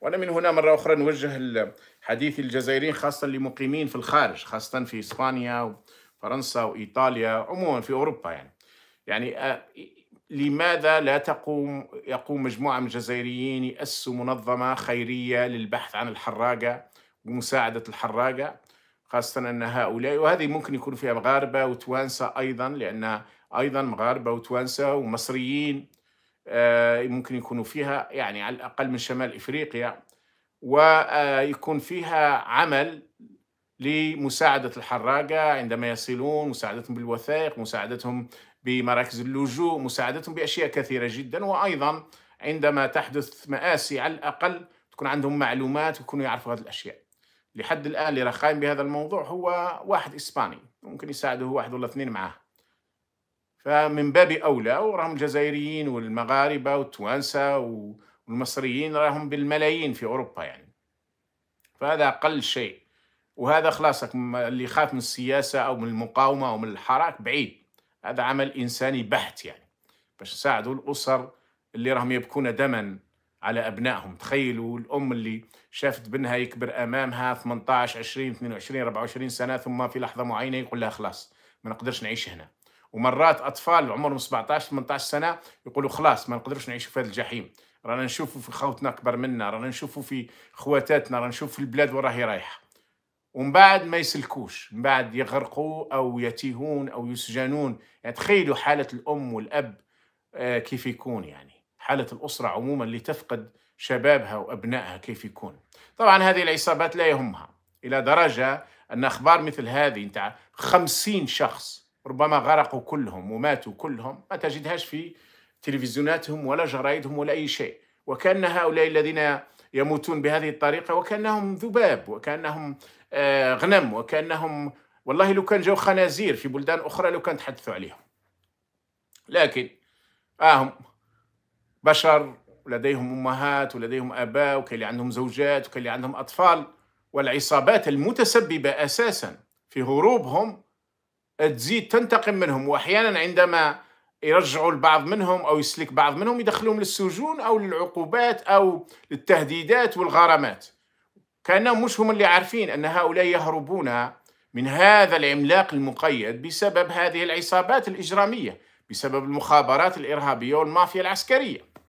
وأنا من هنا مرة أخرى نوجه حديث الجزائريين خاصة لمقيمين في الخارج خاصة في إسبانيا وفرنسا وإيطاليا عموما في أوروبا يعني يعني آه، لماذا لا تقوم يقوم مجموعة من الجزائريين يأسسوا منظمة خيرية للبحث عن الحراقة ومساعدة الحراقة خاصة أن هؤلاء وهذه ممكن يكون فيها مغاربة وتوانسة أيضا لأن أيضا مغاربة وتوانسة ومصريين آه، ممكن يكونوا فيها يعني على الأقل من شمال إفريقيا ويكون فيها عمل لمساعدة الحراقة عندما يصلون مساعدتهم بالوثائق مساعدتهم بمراكز اللجوء مساعدتهم بأشياء كثيرة جدا وأيضا عندما تحدث مآسي على الأقل تكون عندهم معلومات ويكونوا يعرفوا هذه الأشياء لحد الآن اللي راه قايم بهذا الموضوع هو واحد إسباني ممكن يساعده واحد ولا اثنين معاه فمن باب أولى وراهم الجزائريين والمغاربة والتوانسة والمصريين راهم بالملايين في أوروبا يعني فهذا أقل شيء وهذا خلاصك اللي خاف من السياسة أو من المقاومة أو من الحراك بعيد هذا عمل إنساني بحت يعني باش نساعدوا الأسر اللي راهم يبكون دما على أبنائهم تخيلوا الأم اللي شافت بنها يكبر أمامها 18 20 22 24 سنة ثم في لحظة معينة يقول لها خلاص ما نقدرش نعيش هنا ومرات اطفال عمرهم 17 18 سنه يقولوا خلاص ما نقدرش نعيشوا في هذا الجحيم رانا نشوفوا في خوتنا اكبر منا رانا نشوفوا في خواتاتنا رانا نشوفوا في البلاد وراهي رايحه ومن بعد ما يسلكوش من بعد يغرقوا او يتيهون او يسجنون يعني تخيلوا حاله الام والاب آه، كيف يكون يعني حاله الاسره عموما اللي تفقد شبابها وابنائها كيف يكون طبعا هذه العصابات لا يهمها الى درجه ان اخبار مثل هذه نتاع 50 شخص ربما غرقوا كلهم وماتوا كلهم ما تجدهاش في تلفزيوناتهم ولا جرايدهم ولا أي شيء وكأن هؤلاء الذين يموتون بهذه الطريقة وكأنهم ذباب وكأنهم آه، غنم وكأنهم والله لو كان جو خنازير في بلدان أخرى لو كان تحدثوا عليهم لكن آهم آه، بشر ولديهم أمهات ولديهم آباء وكاللي اللي عندهم زوجات وكاللي اللي عندهم أطفال والعصابات المتسببة أساسا في هروبهم تزيد تنتقم منهم واحيانا عندما يرجعوا البعض منهم او يسلك بعض منهم يدخلهم للسجون او للعقوبات او للتهديدات والغرامات كانهم مش هم اللي عارفين ان هؤلاء يهربون من هذا العملاق المقيد بسبب هذه العصابات الاجراميه بسبب المخابرات الارهابيه والمافيا العسكريه